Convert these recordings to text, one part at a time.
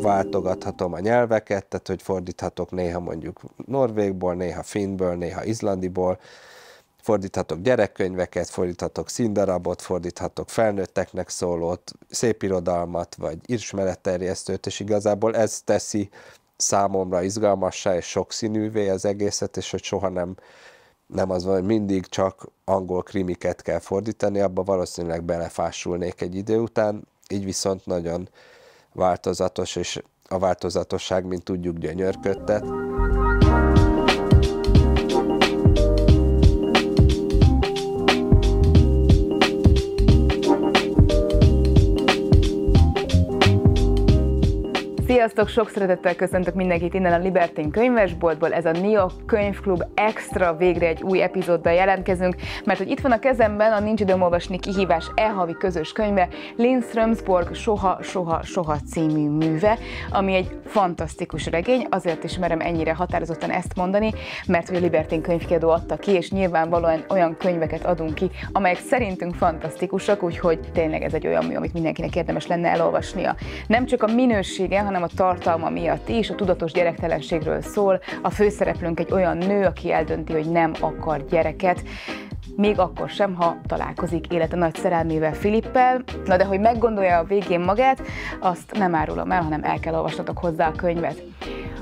váltogathatom a nyelveket, tehát hogy fordíthatok néha mondjuk norvégból, néha finnből, néha izlandiból, fordíthatok gyerekkönyveket, fordíthatok színdarabot, fordíthatok felnőtteknek szólót, szépirodalmat, vagy ismeretterjesztőt, és igazából ez teszi számomra izgalmassá és sokszínűvé az egészet, és hogy soha nem nem az van, hogy mindig csak angol krimiket kell fordítani, abba valószínűleg belefásulnék egy idő után, így viszont nagyon változatos, és a változatosság, mint tudjuk, gyönyörködtet. Sziasztok, sok szeretettel köszöntök mindenkit innen a Libertin könyvesboltból, ez a NIO Könyvklub Extra, végre egy új epizóddal jelentkezünk, mert hogy itt van a kezemben a Nincs időm olvasni kihívás e-havi közös könyve, Lindströmsborg Soha, Soha, Soha című műve, ami egy fantasztikus regény, azért is merem ennyire határozottan ezt mondani, mert hogy a Libertin könyvkiadó adta ki, és nyilvánvalóan olyan könyveket adunk ki, amelyek szerintünk fantasztikusak, úgyhogy tényleg ez egy olyan mű, amit mindenkinek érdemes lenne elolvasnia. Nem csak a minősége, hanem a tartalma miatt is, a tudatos gyerektelenségről szól, a főszereplőnk egy olyan nő, aki eldönti, hogy nem akar gyereket még akkor sem, ha találkozik élete nagy szerelmével Filippel. Na de hogy meggondolja a végén magát, azt nem árulom el, hanem el kell olvasnatok hozzá a könyvet.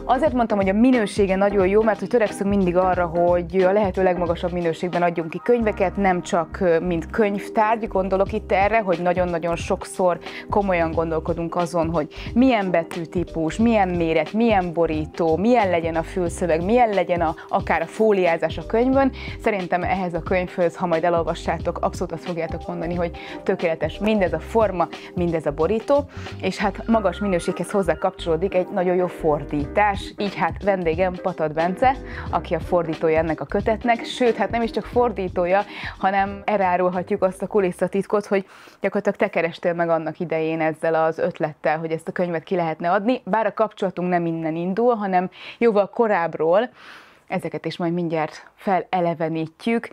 Azért mondtam, hogy a minősége nagyon jó, mert hogy törekszünk mindig arra, hogy a lehető legmagasabb minőségben adjunk ki könyveket, nem csak mint könyvtárgy, gondolok itt erre, hogy nagyon-nagyon sokszor komolyan gondolkodunk azon, hogy milyen betűtípus, milyen méret, milyen borító, milyen legyen a fülszöveg, milyen legyen a, akár a fóliázás a könyvön. Szerintem ehhez a könyv köz, ha majd elolvassátok, abszolút azt fogjátok mondani, hogy tökéletes mindez a forma, mindez a borító, és hát magas minőséghez hozzá kapcsolódik egy nagyon jó fordítás, így hát vendégem Patad Bence, aki a fordítója ennek a kötetnek, sőt, hát nem is csak fordítója, hanem elárulhatjuk azt a kulisszatitkot, hogy gyakorlatilag te kerestél meg annak idején ezzel az ötlettel, hogy ezt a könyvet ki lehetne adni, bár a kapcsolatunk nem innen indul, hanem jóval korábbról, Ezeket is majd mindjárt felelevenítjük.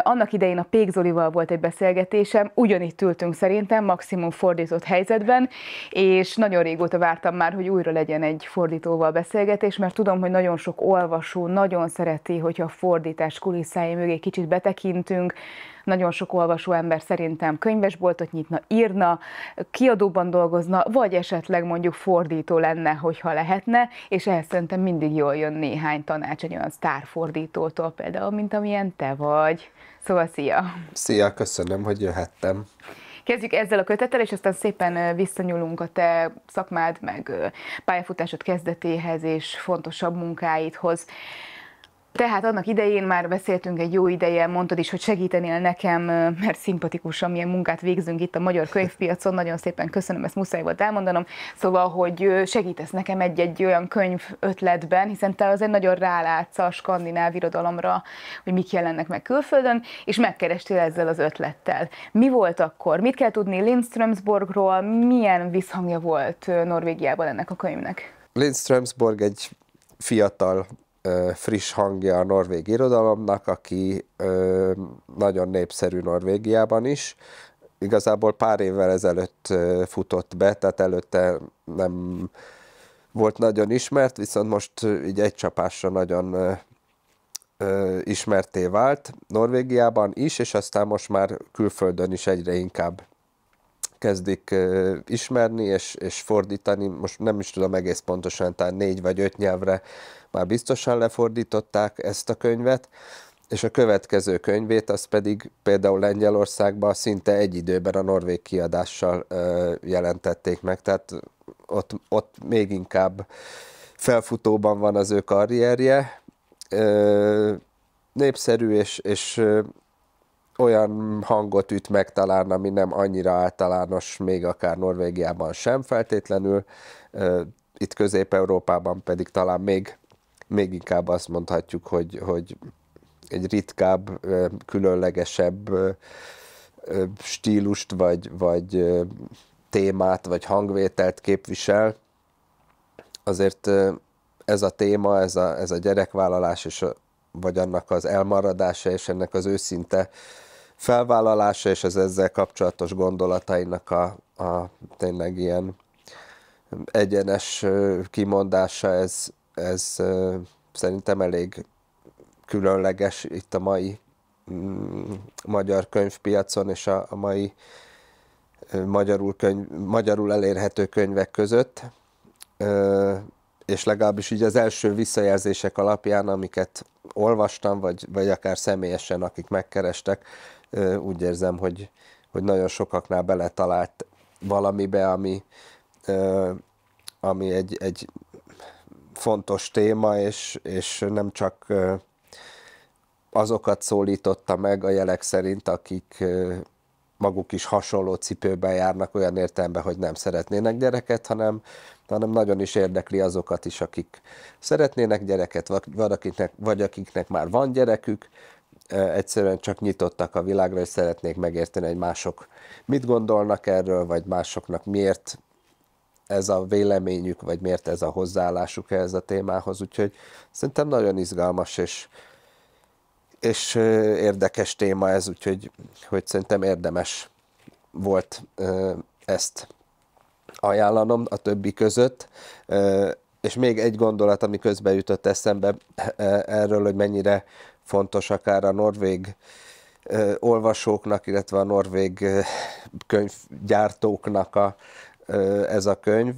Annak idején a Pék Zolival volt egy beszélgetésem, Ugyanígy ültünk szerintem, maximum fordított helyzetben, és nagyon régóta vártam már, hogy újra legyen egy fordítóval beszélgetés, mert tudom, hogy nagyon sok olvasó nagyon szereti, hogyha a fordítás kulisszái mögé kicsit betekintünk, nagyon sok olvasó ember szerintem könyvesboltot nyitna, írna, kiadóban dolgozna, vagy esetleg mondjuk fordító lenne, hogyha lehetne, és ehhez szerintem mindig jól jön néhány tanács egy olyan sztárfordítótól például, mint amilyen te vagy. Szóval szia! Szia, köszönöm, hogy jöhettem. Kezdjük ezzel a kötettel, és aztán szépen visszanyúlunk a te szakmád, meg pályafutásod kezdetéhez és fontosabb munkáidhoz. Tehát annak idején már beszéltünk egy jó ideje, mondtad is, hogy segítenél nekem, mert szimpatikusan milyen munkát végzünk itt a magyar könyvpiacon, nagyon szépen köszönöm, ezt muszáj volt elmondanom. Szóval, hogy segítesz nekem egy-egy olyan könyv ötletben, hiszen te azért nagyon rálátsz a skandináv irodalomra, hogy mik jelennek meg külföldön, és megkerestél ezzel az ötlettel. Mi volt akkor? Mit kell tudni Lindströmsborgról? Milyen visszhangja volt Norvégiában ennek a könyvnek? Lindströmsborg egy fiatal friss hangja a norvég irodalomnak, aki nagyon népszerű Norvégiában is. Igazából pár évvel ezelőtt futott be, tehát előtte nem volt nagyon ismert, viszont most így egy csapásra nagyon ismerté vált Norvégiában is, és aztán most már külföldön is egyre inkább kezdik ismerni és, és fordítani, most nem is tudom egész pontosan, talán négy vagy öt nyelvre már biztosan lefordították ezt a könyvet, és a következő könyvét, az pedig például Lengyelországban szinte egy időben a norvég kiadással jelentették meg, tehát ott, ott még inkább felfutóban van az ő karrierje, népszerű, és, és olyan hangot üt meg talán, ami nem annyira általános, még akár Norvégiában sem feltétlenül, itt Közép-Európában pedig talán még, még inkább azt mondhatjuk, hogy, hogy egy ritkább, különlegesebb stílust, vagy, vagy témát, vagy hangvételt képvisel. Azért ez a téma, ez a, ez a gyerekvállalás és a, vagy annak az elmaradása és ennek az őszinte felvállalása és az ezzel kapcsolatos gondolatainak a, a tényleg ilyen egyenes kimondása, ez, ez szerintem elég különleges itt a mai mm, magyar könyvpiacon és a, a mai magyarul, könyv, magyarul elérhető könyvek között és legalábbis így az első visszajelzések alapján, amiket olvastam, vagy, vagy akár személyesen, akik megkerestek, úgy érzem, hogy, hogy nagyon sokaknál beletalált valamibe, ami, ami egy, egy fontos téma, és, és nem csak azokat szólította meg a jelek szerint, akik maguk is hasonló cipőben járnak olyan értelemben, hogy nem szeretnének gyereket, hanem hanem nagyon is érdekli azokat is, akik szeretnének gyereket, vagy akiknek, vagy akiknek már van gyerekük, egyszerűen csak nyitottak a világra, és szeretnék megérteni, hogy mások mit gondolnak erről, vagy másoknak miért ez a véleményük, vagy miért ez a hozzáállásuk ehhez a témához, úgyhogy szerintem nagyon izgalmas, és, és érdekes téma ez, úgyhogy hogy szerintem érdemes volt ezt ajánlanom a többi között. És még egy gondolat, ami közbe jutott eszembe e, erről, hogy mennyire fontos akár a norvég olvasóknak, illetve a norvég könyvgyártóknak a, ez a könyv.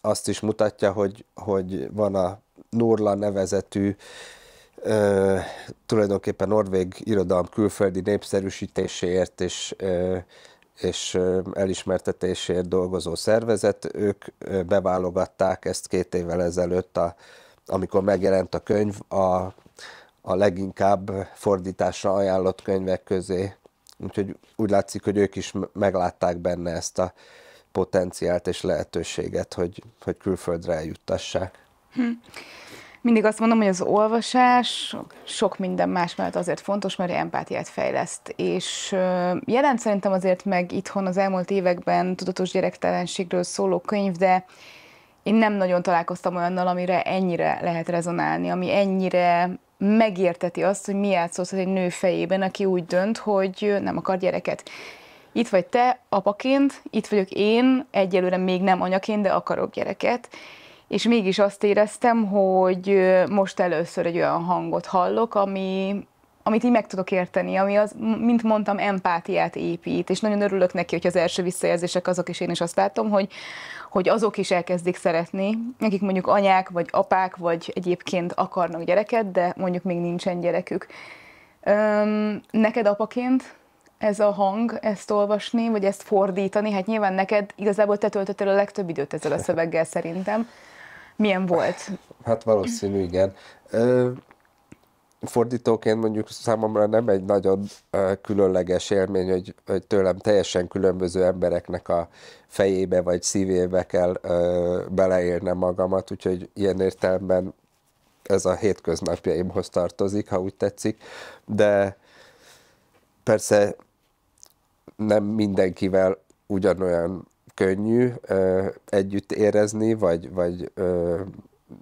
Azt is mutatja, hogy, hogy van a Nurla nevezetű tulajdonképpen norvég irodalom külföldi népszerűsítéséért és és elismertetésért dolgozó szervezet, ők beválogatták ezt két évvel ezelőtt, a, amikor megjelent a könyv, a, a leginkább fordításra ajánlott könyvek közé. Úgyhogy úgy látszik, hogy ők is meglátták benne ezt a potenciált és lehetőséget, hogy, hogy külföldre eljuttassák. Hm mindig azt mondom, hogy az olvasás sok minden más mellett azért fontos, mert empátiát fejleszt. És jelent szerintem azért meg itthon az elmúlt években tudatos gyerektelenségről szóló könyv, de én nem nagyon találkoztam olyannal, amire ennyire lehet rezonálni, ami ennyire megérteti azt, hogy mi játszódhat egy nő fejében, aki úgy dönt, hogy nem akar gyereket. Itt vagy te apaként, itt vagyok én, egyelőre még nem anyaként, de akarok gyereket és mégis azt éreztem, hogy most először egy olyan hangot hallok, ami, amit így meg tudok érteni, ami az, mint mondtam, empátiát épít, és nagyon örülök neki, hogy az első visszajelzések azok is, én is azt látom, hogy, hogy azok is elkezdik szeretni, akik mondjuk anyák, vagy apák, vagy egyébként akarnak gyereket, de mondjuk még nincsen gyerekük. Öm, neked apaként ez a hang, ezt olvasni, vagy ezt fordítani, hát nyilván neked igazából te töltöttél a legtöbb időt ezzel a szöveggel szerintem milyen volt? Hát valószínű, igen. Ö, fordítóként mondjuk számomra nem egy nagyon különleges élmény, hogy, hogy tőlem teljesen különböző embereknek a fejébe vagy szívébe kell ö, beleérnem magamat, úgyhogy ilyen értelemben ez a hétköznapjaimhoz tartozik, ha úgy tetszik, de persze nem mindenkivel ugyanolyan könnyű ö, együtt érezni, vagy, vagy ö,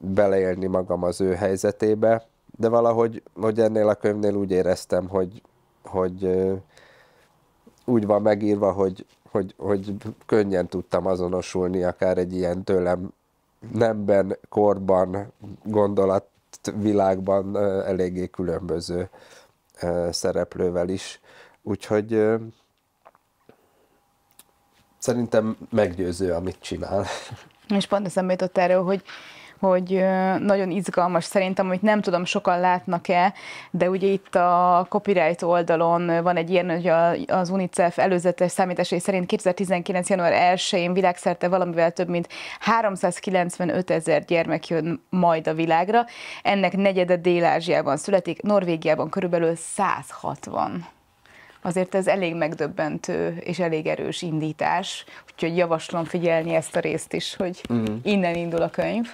beleélni magam az ő helyzetébe, de valahogy hogy ennél a könyvnél úgy éreztem, hogy, hogy ö, úgy van megírva, hogy, hogy, hogy könnyen tudtam azonosulni akár egy ilyen tőlem nemben, korban, gondolatvilágban eléggé különböző szereplővel is. Úgyhogy szerintem meggyőző, amit csinál. És pont eszembe jutott erről, hogy hogy nagyon izgalmas szerintem, amit nem tudom, sokan látnak-e, de ugye itt a copyright oldalon van egy ilyen, hogy az UNICEF előzetes számításai szerint 2019. január 1-én világszerte valamivel több mint 395 ezer gyermek jön majd a világra. Ennek negyede Dél-Ázsiában születik, Norvégiában körülbelül 160 azért ez elég megdöbbentő és elég erős indítás, úgyhogy javaslom figyelni ezt a részt is, hogy uh-huh. innen indul a könyv.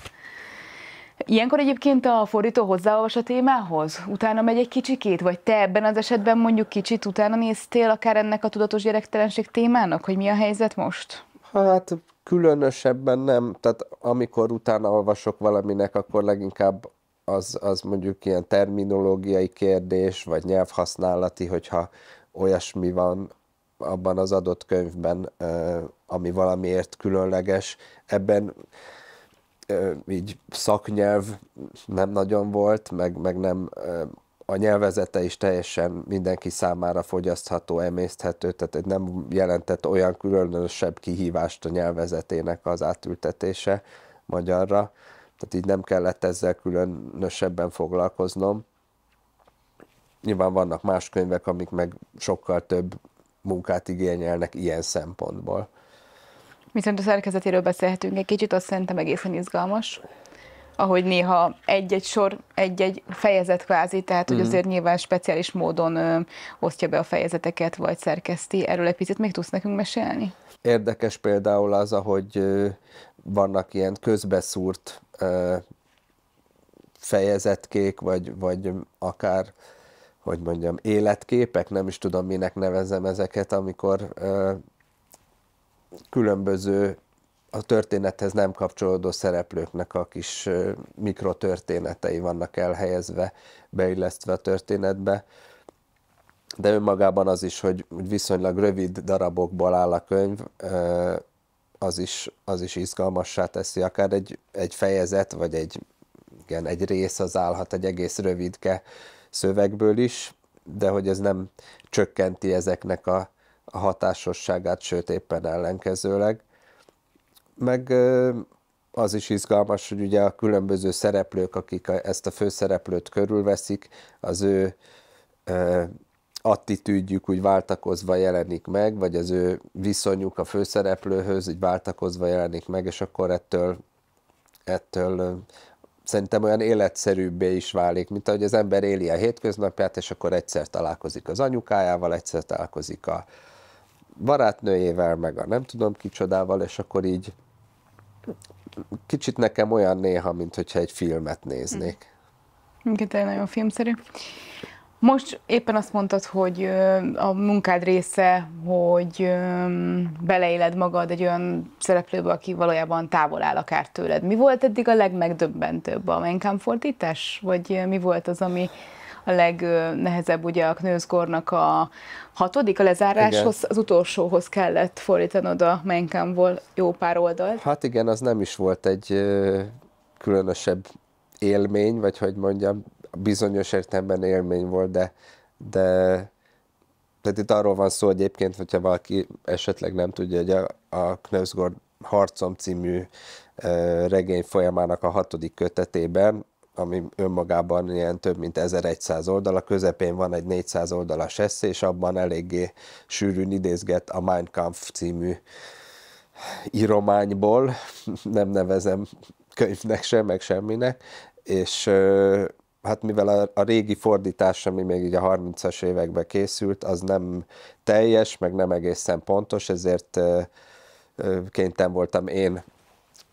Ilyenkor egyébként a fordító hozzáolvas a témához? Utána megy egy kicsikét? Vagy te ebben az esetben mondjuk kicsit utána néztél akár ennek a tudatos gyerektelenség témának? Hogy mi a helyzet most? Hát különösebben nem. Tehát amikor utána olvasok valaminek, akkor leginkább az, az mondjuk ilyen terminológiai kérdés, vagy nyelvhasználati, hogyha olyasmi van abban az adott könyvben, ami valamiért különleges. Ebben így szaknyelv nem nagyon volt, meg, meg nem a nyelvezete is teljesen mindenki számára fogyasztható, emészthető, tehát nem jelentett olyan különösebb kihívást a nyelvezetének az átültetése magyarra, tehát így nem kellett ezzel különösebben foglalkoznom. Nyilván vannak más könyvek, amik meg sokkal több munkát igényelnek ilyen szempontból. Viszont a szerkezetéről beszélhetünk egy kicsit, azt szerintem egészen izgalmas, ahogy néha egy-egy sor, egy-egy fejezet kvázi, tehát hogy mm. azért nyilván speciális módon ö, osztja be a fejezeteket, vagy szerkeszti. Erről egy picit még tudsz nekünk mesélni? Érdekes például az, ahogy ö, vannak ilyen közbeszúrt ö, fejezetkék, vagy, vagy akár hogy mondjam, életképek, nem is tudom, minek nevezem ezeket, amikor ö, különböző a történethez nem kapcsolódó szereplőknek a kis ö, mikrotörténetei vannak elhelyezve, beillesztve a történetbe. De önmagában az is, hogy viszonylag rövid darabokból áll a könyv, ö, az is, az is izgalmassá teszi, akár egy, egy fejezet, vagy egy, igen, egy rész az állhat, egy egész rövidke szövegből is, de hogy ez nem csökkenti ezeknek a, a hatásosságát, sőt éppen ellenkezőleg. Meg az is izgalmas, hogy ugye a különböző szereplők, akik ezt a főszereplőt körülveszik, az ő attitűdjük úgy váltakozva jelenik meg, vagy az ő viszonyuk a főszereplőhöz így váltakozva jelenik meg, és akkor ettől, ettől szerintem olyan életszerűbbé is válik, mint ahogy az ember éli a hétköznapját, és akkor egyszer találkozik az anyukájával, egyszer találkozik a barátnőjével, meg a nem tudom kicsodával, és akkor így kicsit nekem olyan néha, mint hogyha egy filmet néznék. Hm. Minket nagyon filmszerű. Most éppen azt mondtad, hogy a munkád része, hogy beleéled magad egy olyan szereplőbe, aki valójában távol áll akár tőled. Mi volt eddig a legmegdöbbentőbb? A Menkám fordítás? Vagy mi volt az, ami a legnehezebb, ugye a Knőzgornak a hatodik, a lezáráshoz, igen. az utolsóhoz kellett fordítanod a Menkámból jó pár oldalt. Hát igen, az nem is volt egy különösebb élmény, vagy hogy mondjam, bizonyos értelemben élmény volt, de, de tehát itt arról van szó egyébként, hogyha valaki esetleg nem tudja, hogy a, a Knözgord Harcom című ö, regény folyamának a hatodik kötetében, ami önmagában ilyen több mint 1100 oldal, a közepén van egy 400 oldalas eszé, és abban eléggé sűrűn idézget a Mein Kampf című írományból, nem nevezem könyvnek sem, meg semminek, és ö, hát mivel a, a régi fordítás, ami még így a 30-as években készült, az nem teljes, meg nem egészen pontos, ezért kénytem voltam én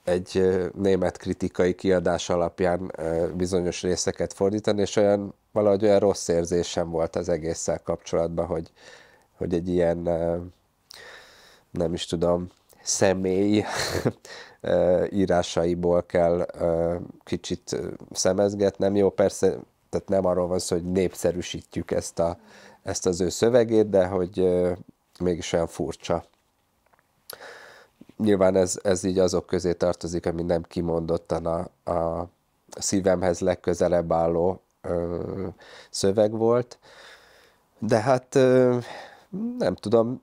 egy német kritikai kiadás alapján bizonyos részeket fordítani, és olyan, valahogy olyan rossz érzésem volt az egésszel kapcsolatban, hogy, hogy egy ilyen, nem is tudom, személy Eh, írásaiból kell eh, kicsit eh, szemezgetnem. Jó, persze, tehát nem arról van szó, hogy népszerűsítjük ezt, a, ezt az ő szövegét, de hogy mégis olyan furcsa. Nyilván ez, ez így azok közé tartozik, ami nem kimondottan a, a szívemhez legközelebb álló ö, szöveg volt. De hát ö, nem tudom,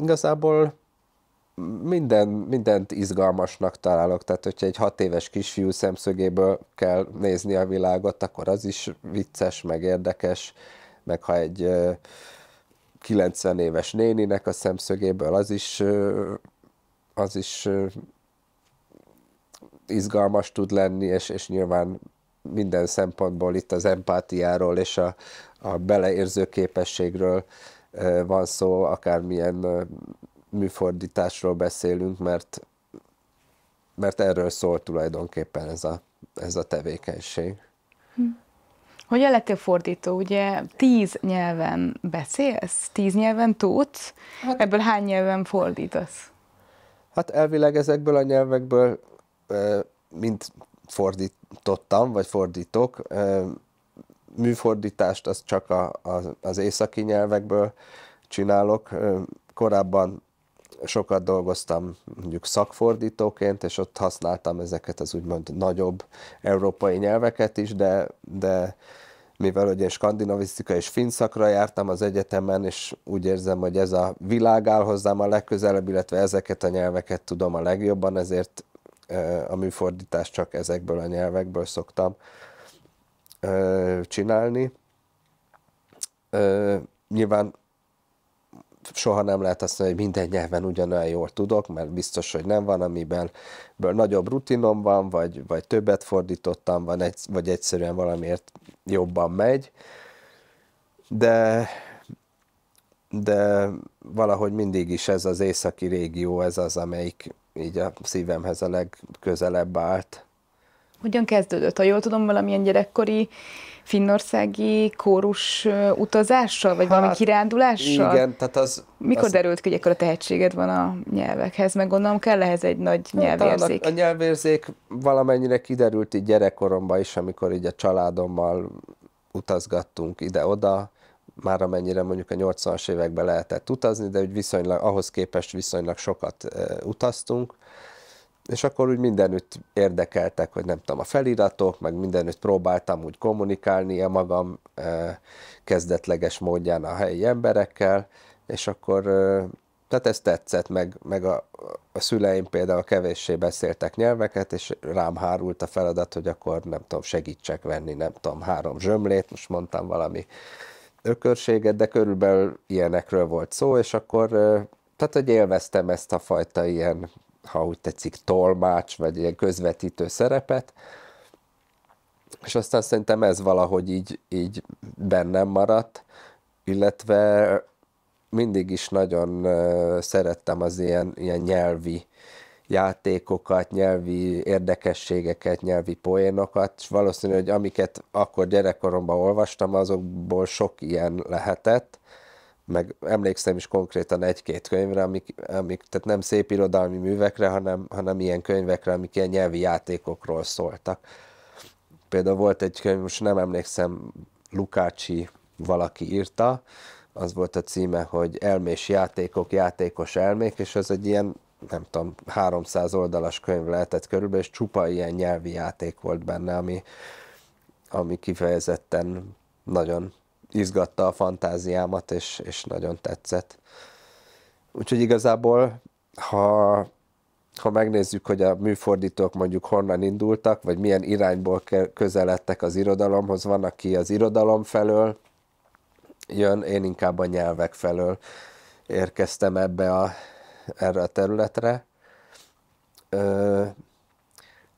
igazából minden, mindent izgalmasnak találok, tehát hogyha egy hat éves kisfiú szemszögéből kell nézni a világot, akkor az is vicces, meg érdekes, meg ha egy 90 éves néninek a szemszögéből, az is, az is izgalmas tud lenni, és, és nyilván minden szempontból itt az empátiáról és a, a beleérző képességről van szó, akármilyen műfordításról beszélünk, mert, mert erről szól tulajdonképpen ez a, ez a tevékenység. Hm. Hogy a lettél fordító? Ugye tíz nyelven beszélsz, tíz nyelven tudsz, hát, ebből hány nyelven fordítasz? Hát elvileg ezekből a nyelvekből, mint fordítottam, vagy fordítok, műfordítást az csak a, a, az északi nyelvekből csinálok. Korábban sokat dolgoztam mondjuk szakfordítóként, és ott használtam ezeket az úgymond nagyobb európai nyelveket is, de, de mivel ugye skandinavisztika és finn szakra jártam az egyetemen, és úgy érzem, hogy ez a világ áll hozzám a legközelebb, illetve ezeket a nyelveket tudom a legjobban, ezért a műfordítást csak ezekből a nyelvekből szoktam csinálni. Nyilván soha nem lehet azt mondani, hogy minden nyelven ugyanolyan jól tudok, mert biztos, hogy nem van, amiben nagyobb rutinom van, vagy, vagy többet fordítottam, van, egy, vagy egyszerűen valamiért jobban megy. De, de valahogy mindig is ez az északi régió, ez az, amelyik így a szívemhez a legközelebb állt. Hogyan kezdődött? Ha jól tudom, valamilyen gyerekkori finnországi kórus utazással, vagy hát, valami kirándulással? Igen, tehát az... Mikor az... derült ki, hogy akkor a tehetséged van a nyelvekhez? Meg gondolom kell ehhez egy nagy hát, nyelvérzék. A, a nyelvérzék valamennyire kiderült így gyerekkoromban is, amikor így a családommal utazgattunk ide-oda, már amennyire mondjuk a 80-as években lehetett utazni, de úgy viszonylag, ahhoz képest viszonylag sokat e, utaztunk, és akkor úgy mindenütt érdekeltek, hogy nem tudom, a feliratok, meg mindenütt próbáltam úgy kommunikálni a magam kezdetleges módján a helyi emberekkel, és akkor tehát ez tetszett, meg, meg a, a szüleim például kevéssé beszéltek nyelveket, és rám hárult a feladat, hogy akkor nem tudom, segítsek venni, nem tudom, három zsömlét, most mondtam valami ökörséget, de körülbelül ilyenekről volt szó, és akkor tehát, hogy élveztem ezt a fajta ilyen ha úgy tetszik, tolmács, vagy ilyen közvetítő szerepet, és aztán szerintem ez valahogy így, így bennem maradt, illetve mindig is nagyon szerettem az ilyen, ilyen nyelvi játékokat, nyelvi érdekességeket, nyelvi poénokat, és valószínű, hogy amiket akkor gyerekkoromban olvastam, azokból sok ilyen lehetett, meg emlékszem is konkrétan egy-két könyvre, amik, amik tehát nem szép irodalmi művekre, hanem, hanem ilyen könyvekre, amik ilyen nyelvi játékokról szóltak. Például volt egy könyv, most nem emlékszem, Lukácsi valaki írta, az volt a címe, hogy elmés játékok, játékos elmék, és az egy ilyen, nem tudom, 300 oldalas könyv lehetett körülbelül, és csupa ilyen nyelvi játék volt benne, ami, ami kifejezetten nagyon izgatta a fantáziámat, és, és nagyon tetszett. Úgyhogy igazából, ha, ha megnézzük, hogy a műfordítók mondjuk honnan indultak, vagy milyen irányból közeledtek az irodalomhoz, van, aki az irodalom felől jön, én inkább a nyelvek felől érkeztem ebbe a, erre a területre. Ö,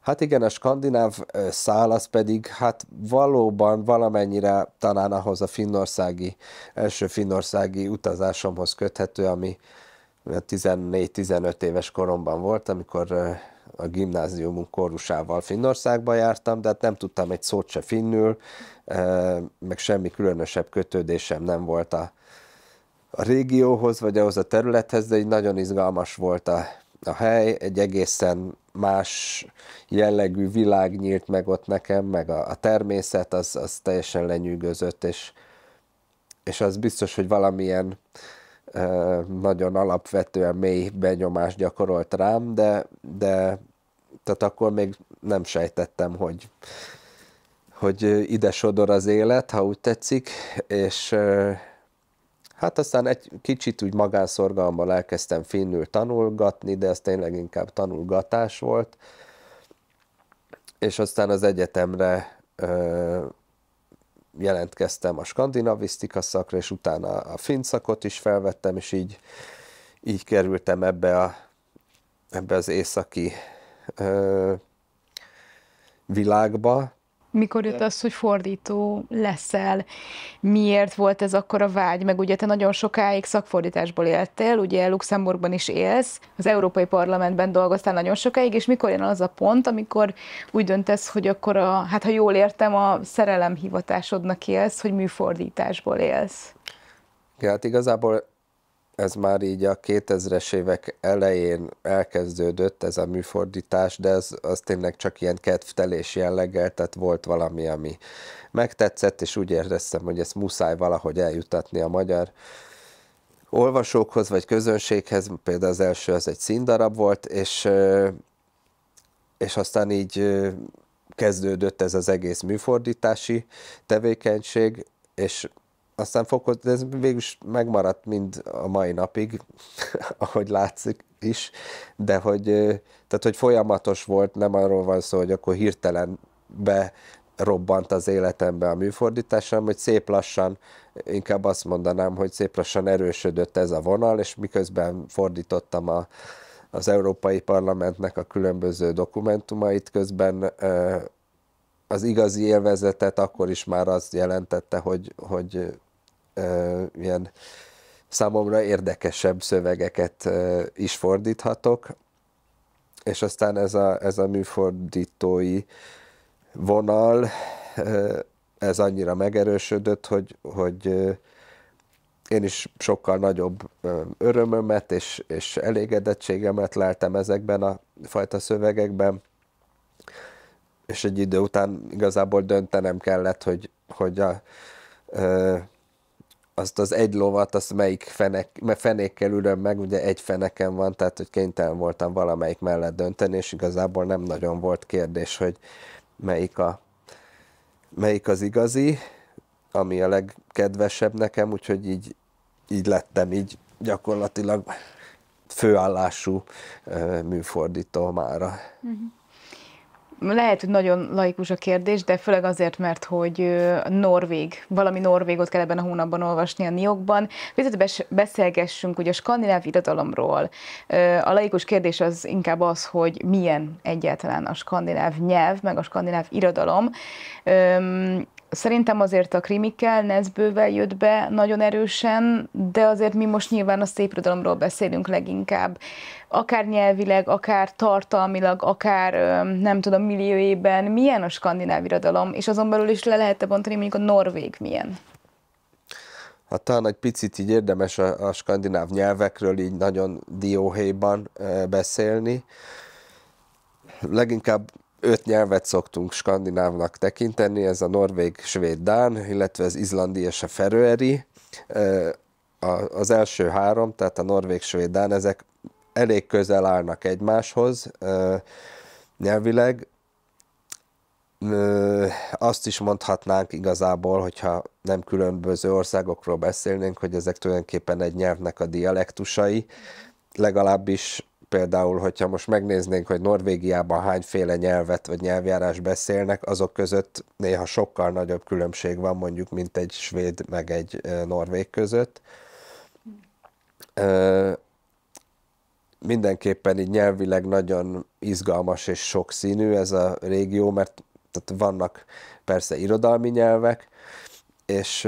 Hát igen, a skandináv szál az pedig hát valóban valamennyire talán ahhoz a finnországi, első finnországi utazásomhoz köthető, ami 14-15 éves koromban volt, amikor a gimnáziumunk korusával Finnországba jártam, de hát nem tudtam egy szót se finnül, meg semmi különösebb kötődésem nem volt a, a régióhoz, vagy ahhoz a területhez, de így nagyon izgalmas volt a a hely, egy egészen más jellegű világ nyílt meg ott nekem, meg a, a természet az, az teljesen lenyűgözött, és, és az biztos, hogy valamilyen ö, nagyon alapvetően mély benyomást gyakorolt rám, de, de tehát akkor még nem sejtettem, hogy, hogy ide sodor az élet, ha úgy tetszik, és Hát aztán egy kicsit úgy magánszorgalommal elkezdtem finnül tanulgatni, de ez tényleg inkább tanulgatás volt, és aztán az egyetemre ö, jelentkeztem a skandinavisztika szakra, és utána a finn szakot is felvettem, és így, így kerültem ebbe, a, ebbe az északi ö, világba, mikor jött az, hogy fordító leszel? Miért volt ez akkor a vágy? Meg ugye te nagyon sokáig szakfordításból éltél, ugye Luxemburgban is élsz, az Európai Parlamentben dolgoztál nagyon sokáig, és mikor jön az a pont, amikor úgy döntesz, hogy akkor a, hát ha jól értem, a szerelem hivatásodnak élsz, hogy műfordításból élsz? Ja, hát igazából ez már így a 2000-es évek elején elkezdődött ez a műfordítás, de ez az tényleg csak ilyen kedvtelés jelleggel, tehát volt valami, ami megtetszett, és úgy éreztem, hogy ezt muszáj valahogy eljutatni a magyar olvasókhoz, vagy közönséghez, például az első az egy színdarab volt, és, és aztán így kezdődött ez az egész műfordítási tevékenység, és aztán fokoz, de ez végül is megmaradt mind a mai napig, ahogy látszik is, de hogy, tehát, hogy folyamatos volt, nem arról van szó, hogy akkor hirtelen be robbant az életembe a műfordítás, hanem hogy szép lassan, inkább azt mondanám, hogy szép lassan erősödött ez a vonal, és miközben fordítottam a, az Európai Parlamentnek a különböző dokumentumait, közben az igazi élvezetet akkor is már azt jelentette, hogy, hogy ö, ilyen számomra érdekesebb szövegeket ö, is fordíthatok, és aztán ez a, ez a műfordítói vonal, ö, ez annyira megerősödött, hogy, hogy én is sokkal nagyobb örömömet és, és elégedettségemet láttam ezekben a fajta szövegekben, és egy idő után igazából döntenem kellett, hogy, hogy a, azt az egy lovat, azt melyik fenek, mert fenékkel ülöm meg, ugye egy fenekem van, tehát hogy kénytelen voltam valamelyik mellett dönteni, és igazából nem nagyon volt kérdés, hogy melyik, a, melyik az igazi, ami a legkedvesebb nekem, úgyhogy így, így lettem így gyakorlatilag főállású műfordító mára. Uh-huh lehet, hogy nagyon laikus a kérdés, de főleg azért, mert hogy Norvég, valami Norvégot kell ebben a hónapban olvasni a Niokban. Viszont beszélgessünk ugye a skandináv irodalomról. A laikus kérdés az inkább az, hogy milyen egyáltalán a skandináv nyelv, meg a skandináv irodalom. Szerintem azért a krimikkel, Nezbővel jött be nagyon erősen, de azért mi most nyilván a szép beszélünk leginkább. Akár nyelvileg, akár tartalmilag, akár nem tudom, milliójében, milyen a skandináv irodalom, és azon belül is le lehet -e bontani, mondjuk a norvég milyen. Hát talán egy picit így érdemes a, a skandináv nyelvekről így nagyon dióhéjban beszélni. Leginkább öt nyelvet szoktunk skandinávnak tekinteni, ez a norvég, svéd, dán, illetve az izlandi és a feröeri. Az első három, tehát a norvég, svéd, dán, ezek elég közel állnak egymáshoz nyelvileg. Azt is mondhatnánk igazából, hogyha nem különböző országokról beszélnénk, hogy ezek tulajdonképpen egy nyelvnek a dialektusai, legalábbis például, hogyha most megnéznénk, hogy Norvégiában hányféle nyelvet vagy nyelvjárás beszélnek, azok között néha sokkal nagyobb különbség van mondjuk, mint egy svéd meg egy norvég között. Mindenképpen így nyelvileg nagyon izgalmas és sokszínű ez a régió, mert tehát vannak persze irodalmi nyelvek, és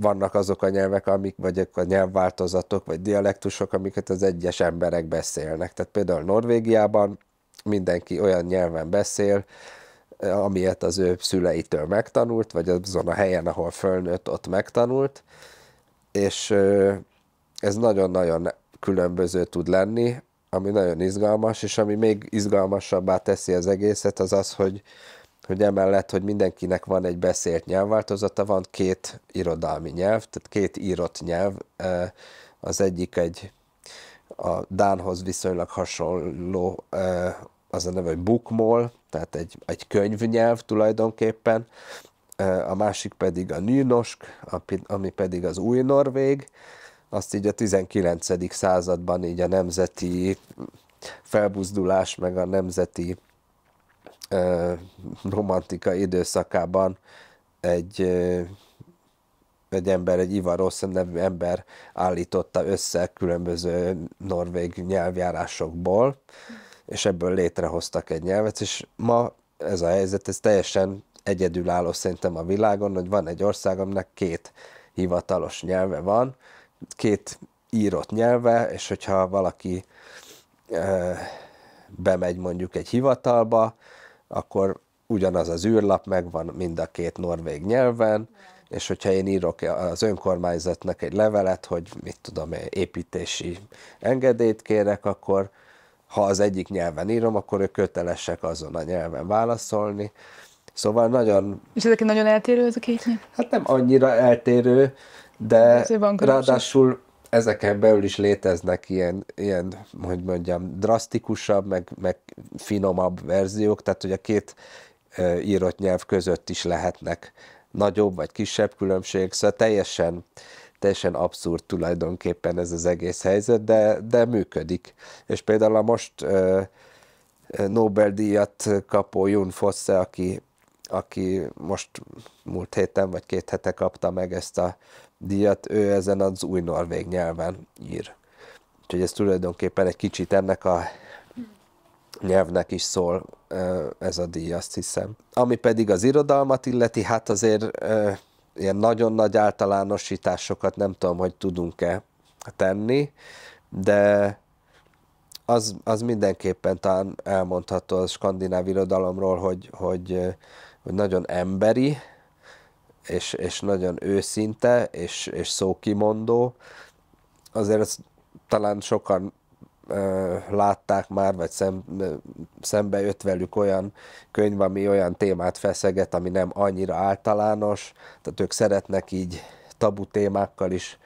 vannak azok a nyelvek, amik, vagy a nyelvváltozatok, vagy dialektusok, amiket az egyes emberek beszélnek. Tehát például Norvégiában mindenki olyan nyelven beszél, eh, amilyet az ő szüleitől megtanult, vagy azon a helyen, ahol fölnőtt, ott megtanult, és eh, ez nagyon-nagyon különböző tud lenni, ami nagyon izgalmas, és ami még izgalmasabbá teszi az egészet, az az, hogy, hogy emellett, hogy mindenkinek van egy beszélt nyelvváltozata, van két irodalmi nyelv, tehát két írott nyelv, az egyik egy a Dánhoz viszonylag hasonló, az a neve, hogy bukmol, tehát egy, egy könyvnyelv tulajdonképpen, a másik pedig a nynosk, ami pedig az új norvég, azt így a 19. században így a nemzeti felbuzdulás, meg a nemzeti romantika időszakában egy, egy ember, egy Ivar Rossen nevű ember állította össze különböző norvég nyelvjárásokból, és ebből létrehoztak egy nyelvet, és ma ez a helyzet, ez teljesen egyedülálló szerintem a világon, hogy van egy ország, aminek két hivatalos nyelve van, két írott nyelve, és hogyha valaki ö, bemegy mondjuk egy hivatalba, akkor ugyanaz az űrlap megvan mind a két norvég nyelven, és hogyha én írok az önkormányzatnak egy levelet, hogy mit tudom, építési engedélyt kérek, akkor ha az egyik nyelven írom, akkor ők kötelesek azon a nyelven válaszolni. Szóval nagyon... És ezek nagyon eltérő ez a két nyelv? Hát nem annyira eltérő, de ráadásul ezeken belül is léteznek ilyen, ilyen hogy mondjam, drasztikusabb, meg, meg finomabb verziók, tehát hogy a két írott nyelv között is lehetnek nagyobb vagy kisebb különbség, szóval teljesen, teljesen abszurd tulajdonképpen ez az egész helyzet, de, de működik. És például a most Nobel-díjat kapó Jun Fosse, aki, aki most múlt héten vagy két hete kapta meg ezt a díjat, ő ezen az új norvég nyelven ír. Úgyhogy ez tulajdonképpen egy kicsit ennek a nyelvnek is szól ez a díj, azt hiszem. Ami pedig az irodalmat illeti, hát azért ilyen nagyon nagy általánosításokat nem tudom, hogy tudunk-e tenni, de az, az mindenképpen talán elmondható a skandináv irodalomról, hogy, hogy, hogy nagyon emberi, és, és nagyon őszinte, és, és szókimondó. Azért ezt talán sokan ö, látták már, vagy szem, ö, szembe jött velük olyan könyv, ami olyan témát feszeget, ami nem annyira általános, tehát ők szeretnek így tabu témákkal is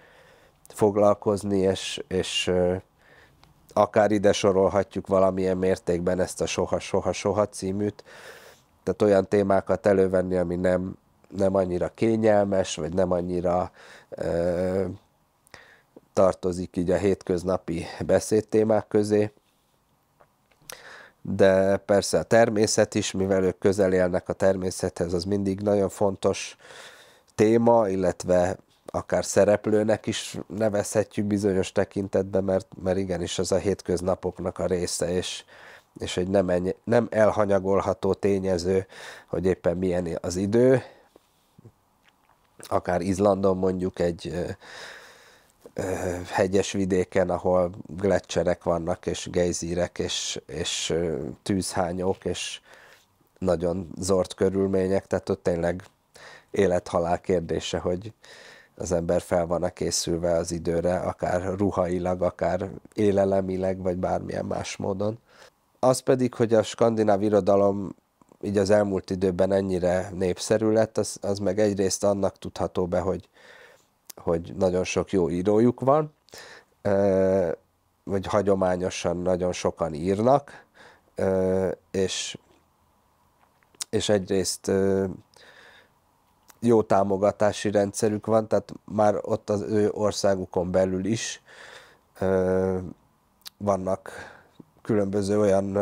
foglalkozni, és, és ö, akár ide sorolhatjuk valamilyen mértékben ezt a soha-soha-soha címűt, tehát olyan témákat elővenni, ami nem nem annyira kényelmes, vagy nem annyira ö, tartozik így a hétköznapi beszédtémák közé. De persze a természet is, mivel ők közel élnek a természethez, az mindig nagyon fontos téma, illetve akár szereplőnek is nevezhetjük bizonyos tekintetben, mert, mert igenis az a hétköznapoknak a része, és, és egy nem, ennyi, nem elhanyagolható tényező, hogy éppen milyen az idő, akár Izlandon mondjuk egy hegyes vidéken, ahol gletszerek vannak, és gejzírek, és, és tűzhányók, és nagyon zord körülmények, tehát ott tényleg élethalál kérdése, hogy az ember fel van -e készülve az időre, akár ruhailag, akár élelemileg, vagy bármilyen más módon. Az pedig, hogy a skandináv irodalom így az elmúlt időben ennyire népszerű lett, az, az meg egyrészt annak tudható be, hogy, hogy nagyon sok jó írójuk van, vagy hagyományosan nagyon sokan írnak, és, és egyrészt jó támogatási rendszerük van, tehát már ott az ő országukon belül is vannak különböző olyan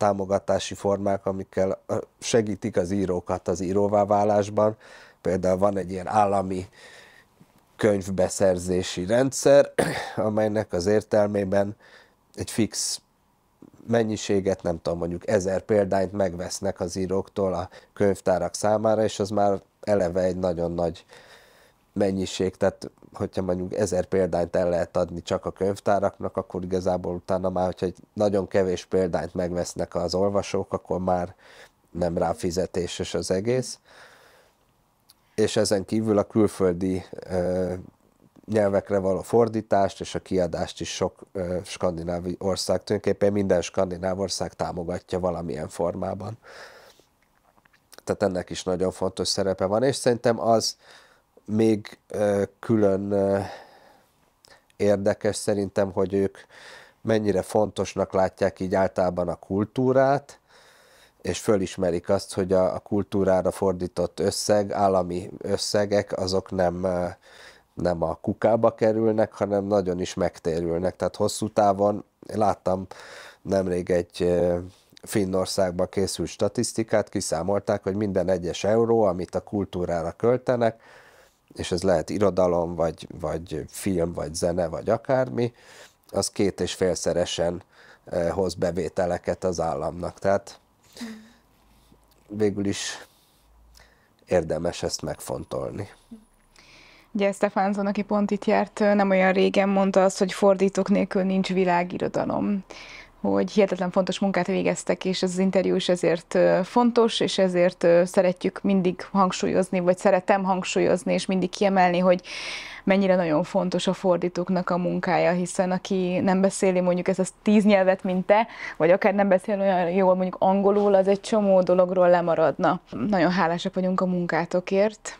támogatási formák, amikkel segítik az írókat az íróvá válásban. Például van egy ilyen állami könyvbeszerzési rendszer, amelynek az értelmében egy fix mennyiséget, nem tudom, mondjuk ezer példányt megvesznek az íróktól a könyvtárak számára, és az már eleve egy nagyon nagy mennyiség, tehát hogyha mondjuk ezer példányt el lehet adni csak a könyvtáraknak, akkor igazából utána már, hogyha egy nagyon kevés példányt megvesznek az olvasók, akkor már nem rá fizetéses az egész. És ezen kívül a külföldi ö, nyelvekre való fordítást és a kiadást is sok ö, skandináv ország, tulajdonképpen minden skandináv ország támogatja valamilyen formában. Tehát ennek is nagyon fontos szerepe van, és szerintem az, még külön érdekes szerintem, hogy ők mennyire fontosnak látják így általában a kultúrát, és fölismerik azt, hogy a, kultúrára fordított összeg, állami összegek, azok nem, nem a kukába kerülnek, hanem nagyon is megtérülnek. Tehát hosszú távon láttam nemrég egy Finnországban készült statisztikát, kiszámolták, hogy minden egyes euró, amit a kultúrára költenek, és ez lehet irodalom, vagy, vagy film, vagy zene, vagy akármi, az két és félszeresen eh, hoz bevételeket az államnak. Tehát végül is érdemes ezt megfontolni. Ugye Stefánzon, aki pont itt járt, nem olyan régen mondta azt, hogy fordítók nélkül nincs világirodalom hogy hihetetlen fontos munkát végeztek, és ez az interjú is ezért fontos, és ezért szeretjük mindig hangsúlyozni, vagy szeretem hangsúlyozni, és mindig kiemelni, hogy mennyire nagyon fontos a fordítóknak a munkája, hiszen aki nem beszéli mondjuk ezt a tíz nyelvet, mint te, vagy akár nem beszél olyan jól mondjuk angolul, az egy csomó dologról lemaradna. Nagyon hálásak vagyunk a munkátokért.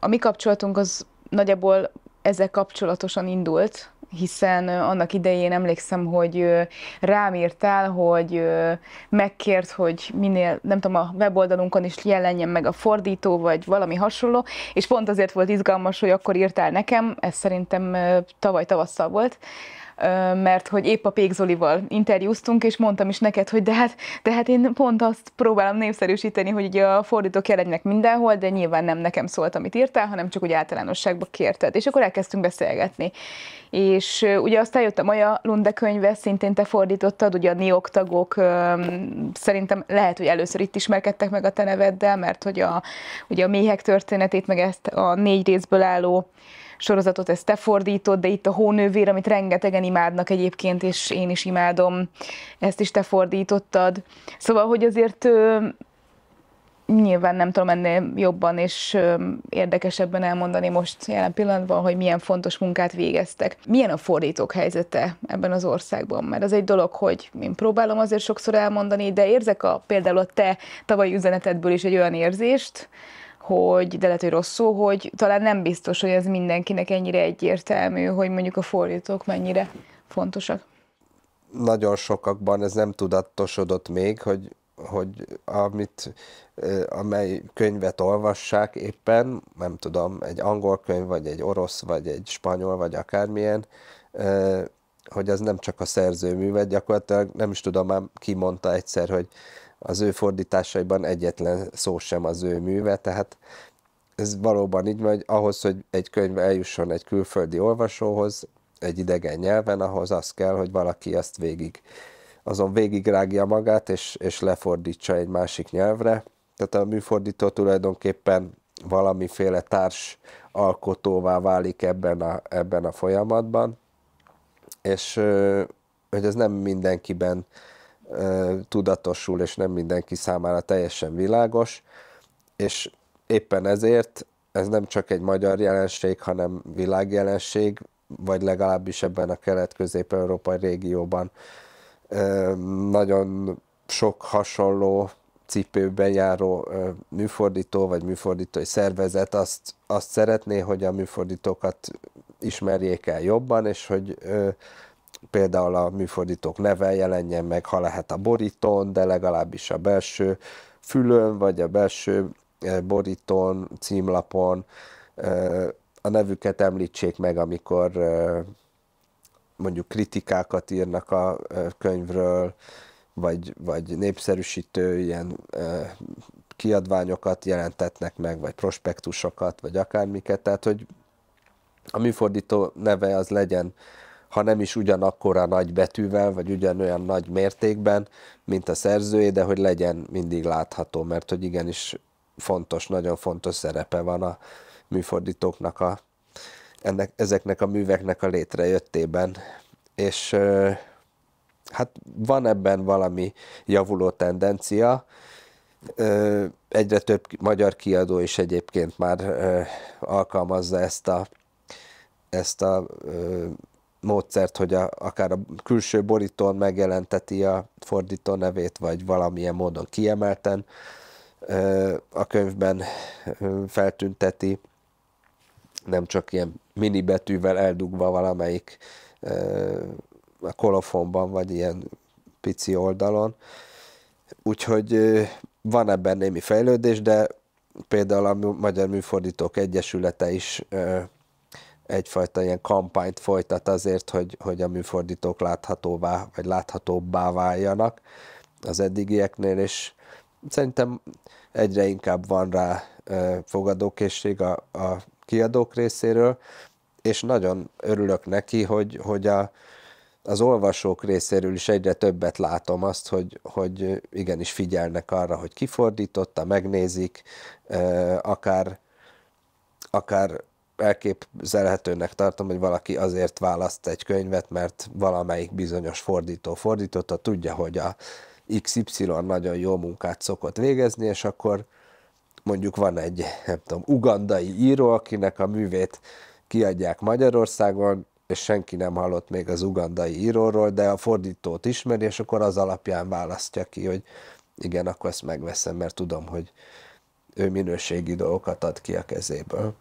A mi kapcsolatunk az nagyjából ezzel kapcsolatosan indult, hiszen annak idején emlékszem, hogy rám írtál, hogy megkért, hogy minél, nem tudom, a weboldalunkon is jelenjen meg a fordító, vagy valami hasonló, és pont azért volt izgalmas, hogy akkor írtál nekem, ez szerintem tavaly tavasszal volt, mert hogy épp a Pékzolival interjúztunk, és mondtam is neked, hogy de hát, de hát én pont azt próbálom népszerűsíteni, hogy ugye a fordítók jelenjenek mindenhol, de nyilván nem nekem szólt, amit írtál, hanem csak úgy általánosságban kérted. És akkor elkezdtünk beszélgetni. És ugye aztán jött a Maja Lunde könyve, szintén te fordítottad, ugye a nioktagok szerintem lehet, hogy először itt ismerkedtek meg a te neveddel, mert hogy a, ugye a méhek történetét, meg ezt a négy részből álló sorozatot, ezt te fordítod, de itt a Hónővér, amit rengetegen imádnak egyébként, és én is imádom, ezt is te fordítottad. Szóval, hogy azért nyilván nem tudom ennél jobban és érdekesebben elmondani most jelen pillanatban, hogy milyen fontos munkát végeztek. Milyen a fordítók helyzete ebben az országban? Mert az egy dolog, hogy én próbálom azért sokszor elmondani, de érzek a, például a te tavalyi üzenetedből is egy olyan érzést, hogy, de lehet, hogy rosszul, hogy talán nem biztos, hogy ez mindenkinek ennyire egyértelmű, hogy mondjuk a fordítók mennyire fontosak. Nagyon sokakban ez nem tudatosodott még, hogy, hogy amit, amely könyvet olvassák éppen, nem tudom, egy angol könyv, vagy egy orosz, vagy egy spanyol, vagy akármilyen, hogy az nem csak a szerzőművet, gyakorlatilag nem is tudom már ki mondta egyszer, hogy az ő fordításaiban egyetlen szó sem az ő műve, tehát ez valóban így megy, ahhoz, hogy egy könyv eljusson egy külföldi olvasóhoz, egy idegen nyelven, ahhoz az kell, hogy valaki azt végig, azon végig rágja magát, és, és lefordítsa egy másik nyelvre. Tehát a műfordító tulajdonképpen valamiféle társ alkotóvá válik ebben a, ebben a folyamatban, és hogy ez nem mindenkiben tudatosul, és nem mindenki számára teljesen világos, és éppen ezért ez nem csak egy magyar jelenség, hanem világjelenség, vagy legalábbis ebben a kelet-közép-európai régióban nagyon sok hasonló cipőben járó műfordító vagy műfordítói szervezet azt, azt szeretné, hogy a műfordítókat ismerjék el jobban, és hogy például a műfordítók neve jelenjen meg, ha lehet a borítón, de legalábbis a belső fülön, vagy a belső e, borítón, címlapon e, a nevüket említsék meg, amikor e, mondjuk kritikákat írnak a könyvről, vagy, vagy népszerűsítő ilyen kiadványokat jelentetnek meg, vagy prospektusokat, vagy akármiket, tehát hogy a műfordító neve az legyen ha nem is ugyanakkora nagy betűvel, vagy ugyanolyan nagy mértékben, mint a szerzőé, de hogy legyen mindig látható, mert hogy igenis fontos, nagyon fontos szerepe van a műfordítóknak a, ennek, ezeknek a műveknek a létrejöttében. És hát van ebben valami javuló tendencia, egyre több magyar kiadó is egyébként már alkalmazza ezt a, ezt a módszert, hogy a, akár a külső borítón megjelenteti a fordító nevét, vagy valamilyen módon kiemelten a könyvben feltünteti, nem csak ilyen mini betűvel eldugva valamelyik a kolofonban, vagy ilyen pici oldalon. Úgyhogy van ebben némi fejlődés, de például a Magyar Műfordítók Egyesülete is egyfajta ilyen kampányt folytat azért, hogy, hogy a műfordítók láthatóvá, vagy láthatóbbá váljanak az eddigieknél, és szerintem egyre inkább van rá fogadókészség a, a kiadók részéről, és nagyon örülök neki, hogy, hogy a, az olvasók részéről is egyre többet látom azt, hogy, hogy igenis figyelnek arra, hogy kifordította, megnézik, akár, akár elképzelhetőnek tartom, hogy valaki azért választ egy könyvet, mert valamelyik bizonyos fordító fordította, tudja, hogy a XY nagyon jó munkát szokott végezni, és akkor mondjuk van egy, nem tudom, ugandai író, akinek a művét kiadják Magyarországon, és senki nem hallott még az ugandai íróról, de a fordítót ismeri, és akkor az alapján választja ki, hogy igen, akkor ezt megveszem, mert tudom, hogy ő minőségi dolgokat ad ki a kezéből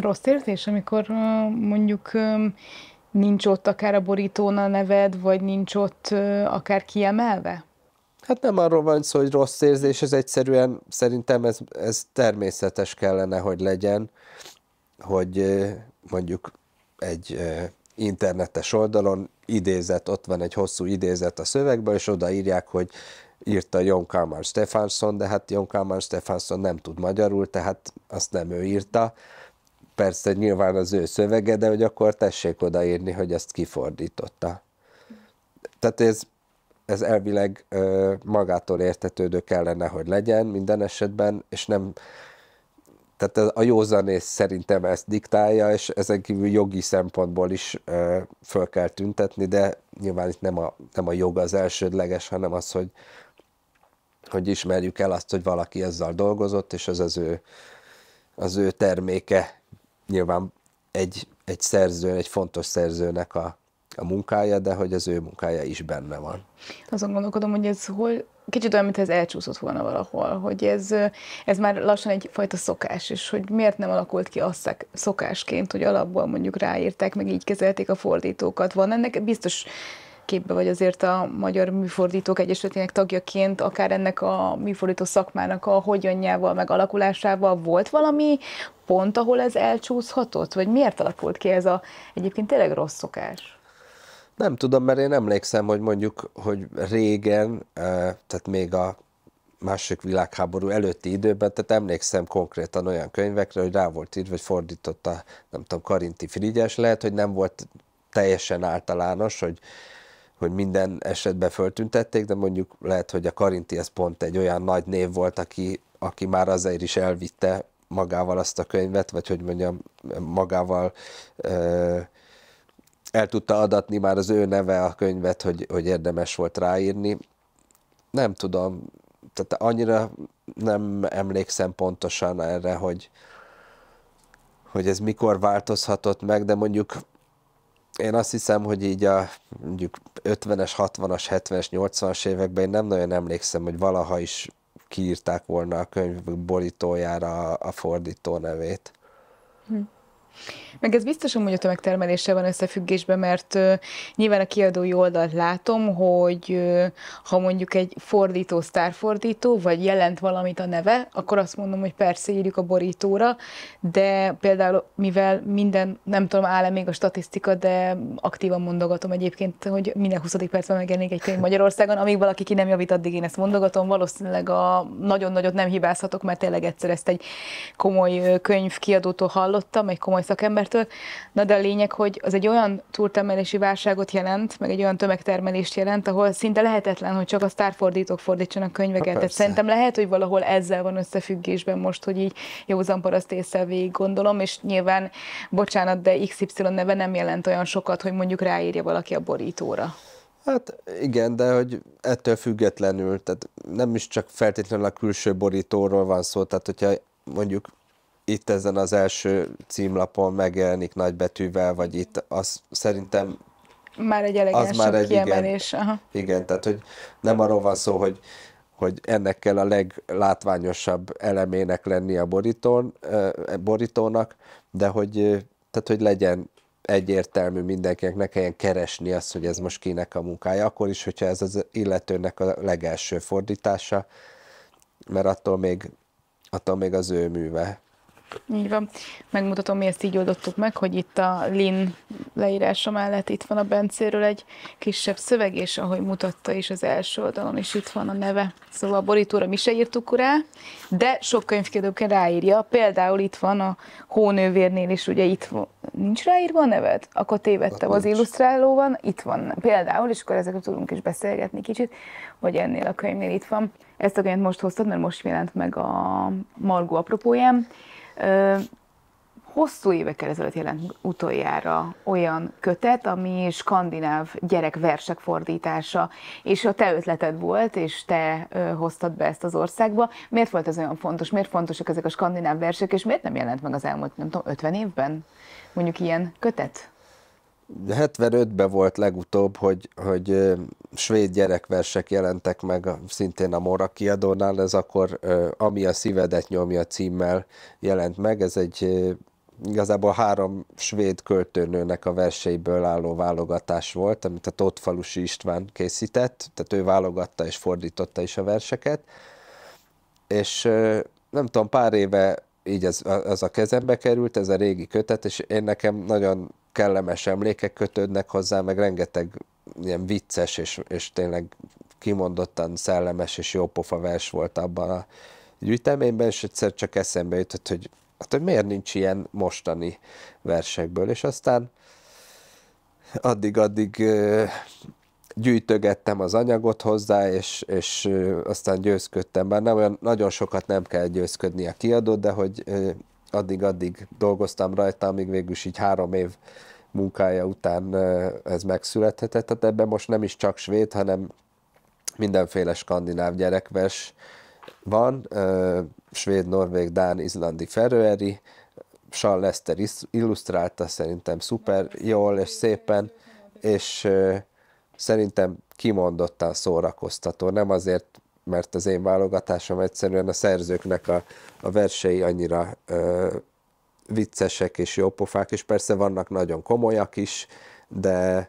rossz érzés, amikor mondjuk nincs ott akár a borítón a neved, vagy nincs ott akár kiemelve? Hát nem arról van szó, hogy rossz érzés, ez egyszerűen szerintem ez, ez természetes kellene, hogy legyen, hogy mondjuk egy internetes oldalon idézet, ott van egy hosszú idézet a szövegből, és odaírják, hogy írta John Kalmár Stefansson, de hát John Kalmár Stefansson nem tud magyarul, tehát azt nem ő írta, persze nyilván az ő szövege, de hogy akkor tessék odaírni, hogy ezt kifordította. Tehát ez, ez elvileg ö, magától értetődő kellene, hogy legyen minden esetben, és nem, tehát a józanész szerintem ezt diktálja, és ezen kívül jogi szempontból is ö, föl kell tüntetni, de nyilván itt nem a, nem a jog az elsődleges, hanem az, hogy, hogy ismerjük el azt, hogy valaki ezzel dolgozott, és ez az ő, az ő terméke, nyilván egy, egy szerző, egy fontos szerzőnek a, a munkája, de hogy az ő munkája is benne van. Azon gondolkodom, hogy ez hol, kicsit olyan, mintha ez elcsúszott volna valahol, hogy ez, ez már lassan egyfajta szokás, és hogy miért nem alakult ki az szokásként, hogy alapból mondjuk ráírták, meg így kezelték a fordítókat. Van ennek biztos képbe vagy azért a Magyar Műfordítók Egyesületének tagjaként, akár ennek a műfordító szakmának a hogyanjával, meg alakulásával volt valami pont, ahol ez elcsúszhatott? Vagy miért alakult ki ez a egyébként tényleg rossz szokás? Nem tudom, mert én emlékszem, hogy mondjuk, hogy régen, eh, tehát még a második világháború előtti időben, tehát emlékszem konkrétan olyan könyvekre, hogy rá volt írva, hogy fordította, nem tudom, Karinti Frigyes, lehet, hogy nem volt teljesen általános, hogy hogy minden esetben föltüntették, de mondjuk lehet, hogy a Karinti ez pont egy olyan nagy név volt, aki, aki már azért is elvitte magával azt a könyvet, vagy hogy mondjam, magával ö, el tudta adatni már az ő neve a könyvet, hogy, hogy érdemes volt ráírni. Nem tudom, tehát annyira nem emlékszem pontosan erre, hogy, hogy ez mikor változhatott meg, de mondjuk én azt hiszem, hogy így a mondjuk 50-es, 60-as, 70-es, 80-as években én nem nagyon emlékszem, hogy valaha is kiírták volna a könyv borítójára a fordító nevét. Meg ez biztos hogy a tömegtermeléssel van összefüggésben, mert nyilván a kiadói oldalt látom, hogy ha mondjuk egy fordító, sztárfordító, vagy jelent valamit a neve, akkor azt mondom, hogy persze írjuk a borítóra, de például mivel minden, nem tudom, áll -e még a statisztika, de aktívan mondogatom egyébként, hogy minden 20. percben megjelenik egy könyv Magyarországon, amíg valaki ki nem javít, addig én ezt mondogatom, valószínűleg a nagyon nagyot nem hibázhatok, mert tényleg egyszer ezt egy komoly kiadótól hallottam, egy komoly szakembertől. Na de a lényeg, hogy az egy olyan túltermelési válságot jelent, meg egy olyan tömegtermelést jelent, ahol szinte lehetetlen, hogy csak a sztárfordítók fordítsanak könyveket. Tehát szerintem lehet, hogy valahol ezzel van összefüggésben most, hogy így józan paraszt észre végig gondolom, és nyilván, bocsánat, de XY neve nem jelent olyan sokat, hogy mondjuk ráírja valaki a borítóra. Hát igen, de hogy ettől függetlenül, tehát nem is csak feltétlenül a külső borítóról van szó, tehát hogyha mondjuk itt ezen az első címlapon megjelenik nagy betűvel vagy itt, az szerintem már egy elegáns már egy kiemelés. Igen, aha. igen, tehát hogy nem arról van szó, hogy, hogy ennek kell a leglátványosabb elemének lenni a borítón, borítónak, de hogy, tehát, hogy legyen egyértelmű mindenkinek, ne kelljen keresni azt, hogy ez most kinek a munkája, akkor is, hogyha ez az illetőnek a legelső fordítása, mert attól még, attól még az ő műve. Így van. Megmutatom, mi ezt így oldottuk meg, hogy itt a Lin leírása mellett itt van a Bencéről egy kisebb szöveg, és ahogy mutatta is az első oldalon is itt van a neve. Szóval a borítóra mi se írtuk rá, de sok könyvkérdőként ráírja. Például itt van a Hónővérnél is, ugye itt van. Nincs ráírva a neved? Akkor tévedtem, az illusztráló van, itt van például, és akkor ezekről tudunk is beszélgetni kicsit, hogy ennél a könyvnél itt van. Ezt a könyvet most hoztad, mert most jelent meg a Margó apropóján hosszú évekkel ezelőtt jelent utoljára olyan kötet, ami skandináv gyerekversek fordítása, és a te ötleted volt, és te ö, hoztad be ezt az országba. Miért volt ez olyan fontos? Miért fontosak ezek a skandináv versek, és miért nem jelent meg az elmúlt, nem tudom, 50 évben mondjuk ilyen kötet? 75-ben volt legutóbb, hogy, hogy svéd gyerekversek jelentek meg szintén a Mora kiadónál, ez akkor Ami a szívedet nyomja címmel jelent meg, ez egy igazából három svéd költőnőnek a verseiből álló válogatás volt, amit a Tótfalusi István készített, tehát ő válogatta és fordította is a verseket, és nem tudom, pár éve így ez, az a kezembe került, ez a régi kötet, és én nekem nagyon kellemes emlékek kötődnek hozzá, meg rengeteg ilyen vicces, és, és tényleg kimondottan szellemes és jópofa vers volt abban a gyűjteményben, és egyszer csak eszembe jutott, hogy hát hogy miért nincs ilyen mostani versekből, és aztán addig-addig gyűjtögettem az anyagot hozzá, és, és aztán győzködtem. Bár nem olyan nagyon sokat nem kell győzködni a kiadót, de hogy addig-addig dolgoztam rajta, amíg végül is így három év munkája után ez megszülethetett. Tehát ebben most nem is csak svéd, hanem mindenféle skandináv gyerekves van, svéd, norvég, dán, izlandi, feröeri, Charles Lester illusztrálta szerintem szuper jól és szépen, és szerintem kimondottan szórakoztató. Nem azért, mert az én válogatásom egyszerűen a szerzőknek a, a versei annyira ö, viccesek és jópofák, és persze vannak nagyon komolyak is, de,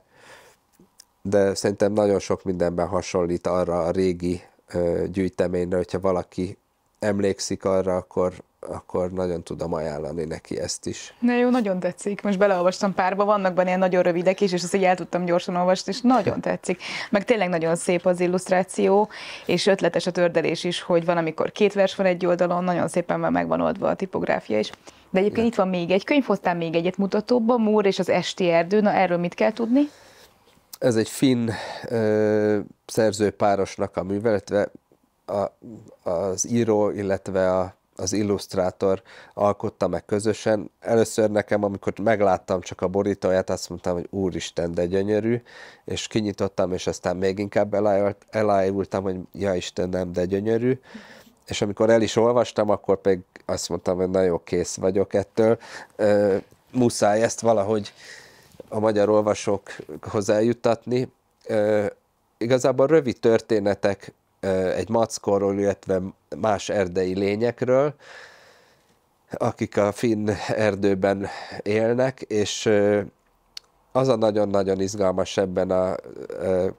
de szerintem nagyon sok mindenben hasonlít arra a régi ö, gyűjteményre, hogyha valaki emlékszik arra, akkor akkor nagyon tudom ajánlani neki ezt is. Na jó, nagyon tetszik. Most beleolvastam párba, vannak benne ilyen nagyon rövidek is, és azt így el tudtam gyorsan olvasni, és nagyon tetszik. Meg tényleg nagyon szép az illusztráció, és ötletes a tördelés is, hogy van, amikor két vers van egy oldalon, nagyon szépen meg van oldva a tipográfia is. De egyébként ja. itt van még egy könyv, hoztál még egyet mutatóba, Múr és az Esti Erdő, na erről mit kell tudni? Ez egy finn ö, szerzőpárosnak a műveletve, a, az író, illetve a az illusztrátor alkotta meg közösen. Először nekem, amikor megláttam csak a borítóját, azt mondtam, hogy úristen, de gyönyörű, és kinyitottam, és aztán még inkább elájult, elájultam, hogy ja Isten, nem, de gyönyörű. És amikor el is olvastam, akkor pedig azt mondtam, hogy nagyon kész vagyok ettől. Ö, muszáj ezt valahogy a magyar olvasókhoz eljuttatni. Ö, igazából rövid történetek egy mackorról, illetve más erdei lényekről, akik a finn erdőben élnek, és az a nagyon-nagyon izgalmas ebben a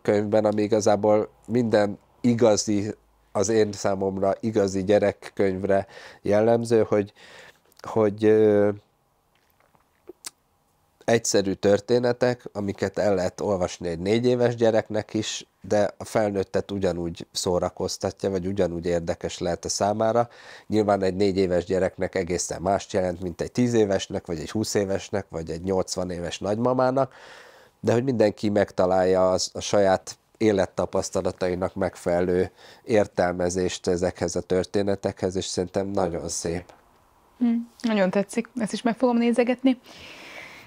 könyvben, ami igazából minden igazi, az én számomra igazi gyerekkönyvre jellemző, hogy, hogy egyszerű történetek, amiket el lehet olvasni egy négy éves gyereknek is, de a felnőttet ugyanúgy szórakoztatja, vagy ugyanúgy érdekes lehet a számára. Nyilván egy négy éves gyereknek egészen mást jelent, mint egy tíz évesnek, vagy egy húsz évesnek, vagy egy 80 éves nagymamának, de hogy mindenki megtalálja az, a saját élettapasztalatainak megfelelő értelmezést ezekhez a történetekhez, és szerintem nagyon szép. Mm, nagyon tetszik, ezt is meg fogom nézegetni.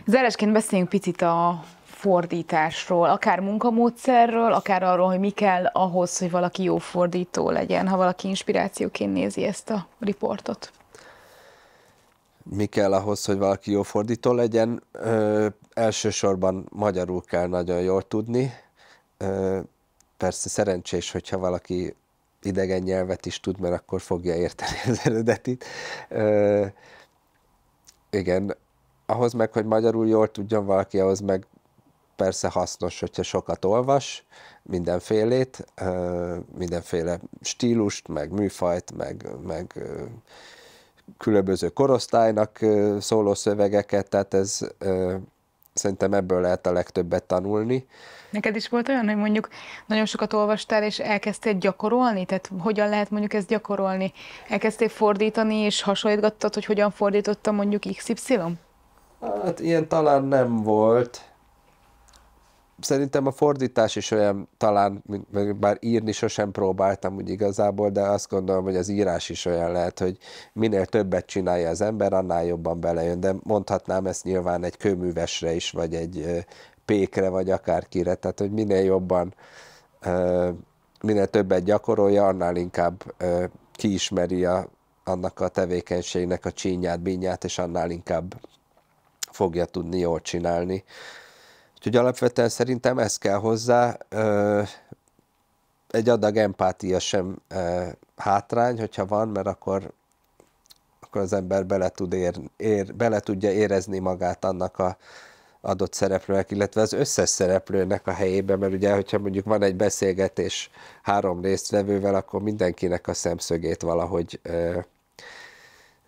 Zárásként beszéljünk picit a fordításról, akár munkamódszerről, akár arról, hogy mi kell ahhoz, hogy valaki jó fordító legyen, ha valaki inspirációként nézi ezt a riportot. Mi kell ahhoz, hogy valaki jó fordító legyen? Ö, elsősorban magyarul kell nagyon jól tudni. Ö, persze szerencsés, hogyha valaki idegen nyelvet is tud, mert akkor fogja érteni az eredetit. Ö, igen, ahhoz meg, hogy magyarul jól tudjon valaki, ahhoz meg persze hasznos, hogyha sokat olvas, mindenfélét, mindenféle stílust, meg műfajt, meg, meg különböző korosztálynak szóló szövegeket, tehát ez szerintem ebből lehet a legtöbbet tanulni. Neked is volt olyan, hogy mondjuk nagyon sokat olvastál, és elkezdtél gyakorolni? Tehát hogyan lehet mondjuk ezt gyakorolni? Elkezdtél fordítani, és hasonlítgattad, hogy hogyan fordította mondjuk XY? Hát ilyen talán nem volt. Szerintem a fordítás is olyan talán, bár írni sosem próbáltam úgy igazából, de azt gondolom, hogy az írás is olyan lehet, hogy minél többet csinálja az ember, annál jobban belejön, de mondhatnám ezt nyilván egy kőművesre is, vagy egy pékre, vagy akárkire, tehát hogy minél jobban, minél többet gyakorolja, annál inkább kiismeri a, annak a tevékenységnek a csínyát, bínyát, és annál inkább fogja tudni jól csinálni. Úgyhogy alapvetően szerintem ez kell hozzá, egy adag empátia sem hátrány, hogyha van, mert akkor, akkor az ember bele, tud ér, ér, bele tudja érezni magát annak a adott szereplőnek, illetve az összes szereplőnek a helyébe, mert ugye, hogyha mondjuk van egy beszélgetés három résztvevővel, akkor mindenkinek a szemszögét valahogy ö,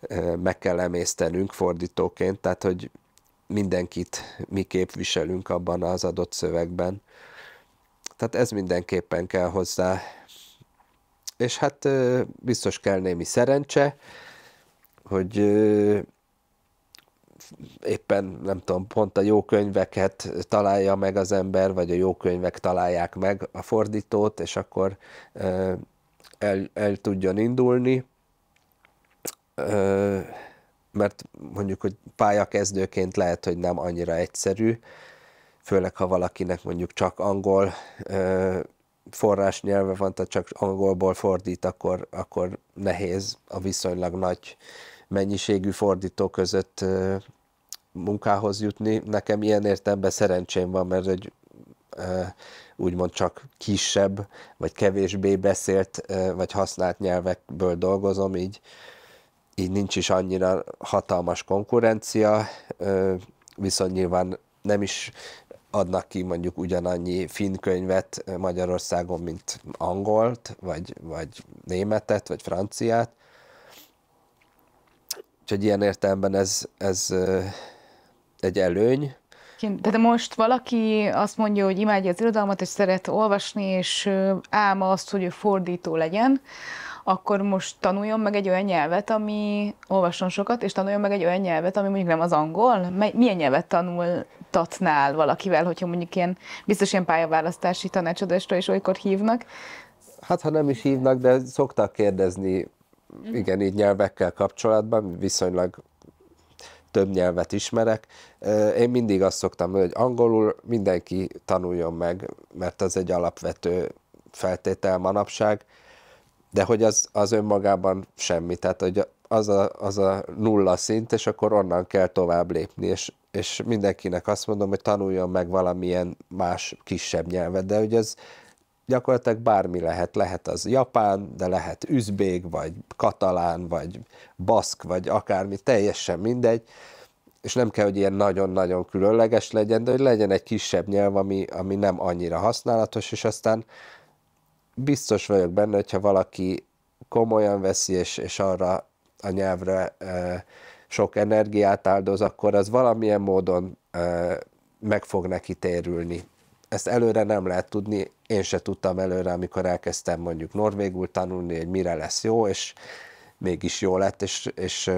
ö, meg kell emésztenünk fordítóként, tehát hogy mindenkit mi képviselünk abban az adott szövegben. Tehát ez mindenképpen kell hozzá. És hát biztos kell némi szerencse, hogy éppen nem tudom, pont a jó könyveket találja meg az ember, vagy a jó könyvek találják meg a fordítót, és akkor el, el tudjon indulni mert mondjuk, hogy pályakezdőként lehet, hogy nem annyira egyszerű, főleg ha valakinek mondjuk csak angol ö, forrás nyelve van, tehát csak angolból fordít, akkor, akkor nehéz a viszonylag nagy mennyiségű fordító között ö, munkához jutni. Nekem ilyen értelemben szerencsém van, mert egy ö, úgymond csak kisebb, vagy kevésbé beszélt, ö, vagy használt nyelvekből dolgozom, így így nincs is annyira hatalmas konkurencia, viszont nyilván nem is adnak ki mondjuk ugyanannyi finn könyvet Magyarországon, mint angolt, vagy, vagy németet, vagy franciát. Úgyhogy ilyen értelemben ez, ez egy előny. De most valaki azt mondja, hogy imádja az irodalmat, és szeret olvasni, és álma azt, hogy ő fordító legyen, akkor most tanuljon meg egy olyan nyelvet, ami olvasson sokat, és tanuljon meg egy olyan nyelvet, ami mondjuk nem az angol. Milyen nyelvet tanultatnál valakivel, hogyha mondjuk ilyen biztos ilyen pályaválasztási tanácsadásra is olykor hívnak? Hát, ha nem is hívnak, de szoktak kérdezni, mhm. igen, így nyelvekkel kapcsolatban, viszonylag több nyelvet ismerek. Én mindig azt szoktam mondani, hogy angolul mindenki tanuljon meg, mert az egy alapvető feltétel manapság, de hogy az, az önmagában semmi, tehát hogy az a, az a nulla szint, és akkor onnan kell tovább lépni, és, és mindenkinek azt mondom, hogy tanuljon meg valamilyen más kisebb nyelvet, de hogy ez gyakorlatilag bármi lehet, lehet az japán, de lehet üzbék, vagy katalán, vagy baszk, vagy akármi, teljesen mindegy, és nem kell, hogy ilyen nagyon-nagyon különleges legyen, de hogy legyen egy kisebb nyelv, ami, ami nem annyira használatos, és aztán biztos vagyok benne, hogyha valaki komolyan veszi, és, és arra a nyelvre e, sok energiát áldoz, akkor az valamilyen módon e, meg fog neki térülni. Ezt előre nem lehet tudni, én se tudtam előre, amikor elkezdtem mondjuk norvégul tanulni, hogy mire lesz jó, és mégis jó lett, és, és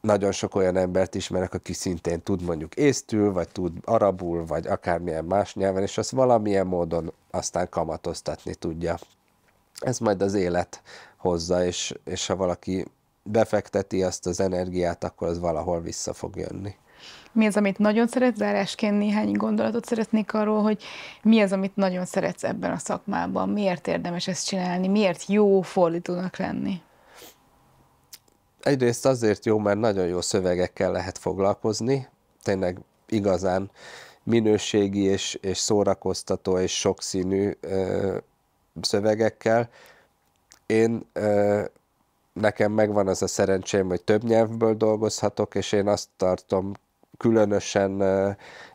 nagyon sok olyan embert ismerek, aki szintén tud mondjuk észtül, vagy tud arabul, vagy akármilyen más nyelven, és azt valamilyen módon aztán kamatoztatni tudja. Ez majd az élet hozza, és, és ha valaki befekteti azt az energiát, akkor az valahol vissza fog jönni. Mi az, amit nagyon szeret? Zárásként néhány gondolatot szeretnék arról, hogy mi az, amit nagyon szeretsz ebben a szakmában, miért érdemes ezt csinálni, miért jó fordítónak lenni? egyrészt azért jó, mert nagyon jó szövegekkel lehet foglalkozni, tényleg igazán minőségi és, és szórakoztató és sokszínű ö, szövegekkel. Én ö, nekem megvan az a szerencsém, hogy több nyelvből dolgozhatok, és én azt tartom különösen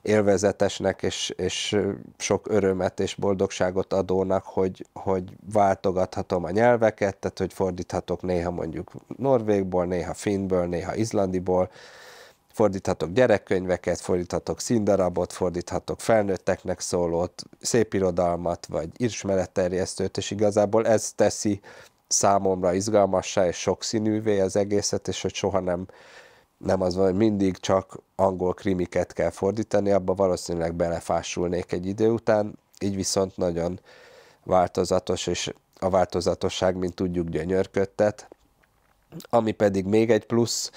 élvezetesnek és, és sok örömet és boldogságot adónak, hogy, hogy váltogathatom a nyelveket, tehát hogy fordíthatok néha mondjuk norvégból, néha finnből, néha izlandiból, fordíthatok gyerekkönyveket, fordíthatok színdarabot, fordíthatok felnőtteknek szólót, szépirodalmat, vagy ismeretterjesztőt, és igazából ez teszi számomra izgalmassá és sokszínűvé az egészet, és hogy soha nem nem az van, hogy mindig csak angol krimiket kell fordítani, abba valószínűleg belefásulnék egy idő után, így viszont nagyon változatos, és a változatosság, mint tudjuk, gyönyörködtet. Ami pedig még egy plusz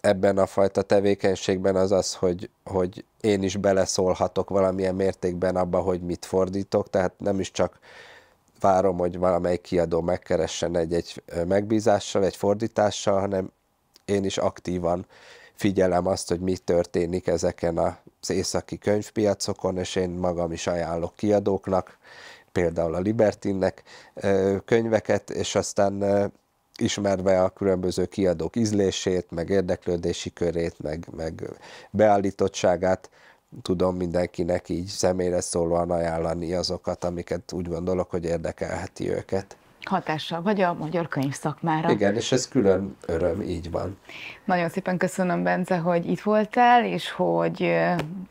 ebben a fajta tevékenységben az az, hogy, hogy én is beleszólhatok valamilyen mértékben abba, hogy mit fordítok, tehát nem is csak várom, hogy valamelyik kiadó megkeressen egy-egy megbízással, egy fordítással, hanem én is aktívan figyelem azt, hogy mi történik ezeken az északi könyvpiacokon, és én magam is ajánlok kiadóknak, például a Libertinnek könyveket, és aztán ismerve a különböző kiadók ízlését, meg érdeklődési körét, meg, meg beállítottságát, tudom mindenkinek így személyre szólóan ajánlani azokat, amiket úgy gondolok, hogy érdekelheti őket hatással vagy a magyar könyv szakmára. Igen, és ez külön öröm, így van. Nagyon szépen köszönöm, Bence, hogy itt voltál, és hogy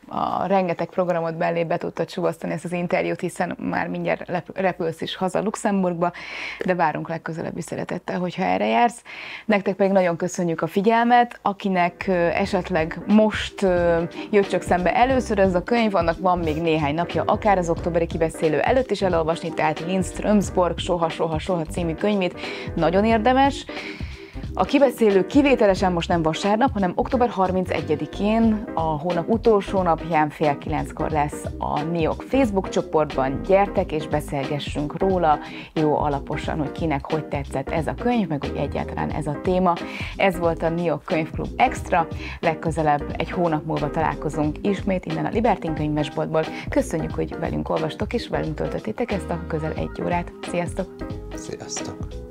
a rengeteg programot belé be tudtad csúvasztani ezt az interjút, hiszen már mindjárt repülsz is haza Luxemburgba, de várunk legközelebb is szeretettel, hogyha erre jársz. Nektek pedig nagyon köszönjük a figyelmet, akinek esetleg most jött csak szembe először ez a könyv, annak van még néhány napja, akár az októberi kibeszélő előtt is elolvasni, tehát Lindströmsborg soha-soha soha című könyvét. Nagyon érdemes. A kibeszélő kivételesen most nem vasárnap, hanem október 31-én, a hónap utolsó napján fél kilenckor lesz a NIOK Facebook csoportban. Gyertek és beszélgessünk róla, jó alaposan, hogy kinek hogy tetszett ez a könyv, meg hogy egyáltalán ez a téma. Ez volt a NIOK Könyvklub Extra. Legközelebb egy hónap múlva találkozunk ismét innen a Libertin könyvesboltból. Köszönjük, hogy velünk olvastok és velünk töltöttétek ezt a közel egy órát. Sziasztok! Sziasztok!